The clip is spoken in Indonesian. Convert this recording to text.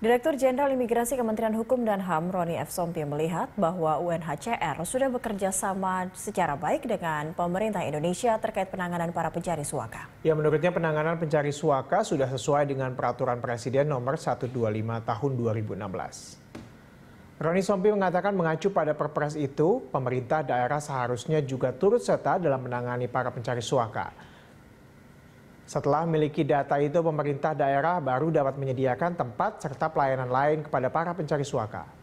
Direktur Jenderal Imigrasi Kementerian Hukum dan HAM Roni F. Sompi melihat bahwa UNHCR sudah bekerja sama secara baik dengan pemerintah Indonesia terkait penanganan para pencari suaka. Ya menurutnya penanganan pencari suaka sudah sesuai dengan peraturan Presiden nomor 125 tahun 2016. Roni Sompi mengatakan mengacu pada perpres itu, pemerintah daerah seharusnya juga turut serta dalam menangani para pencari suaka. Setelah memiliki data itu, pemerintah daerah baru dapat menyediakan tempat serta pelayanan lain kepada para pencari suaka.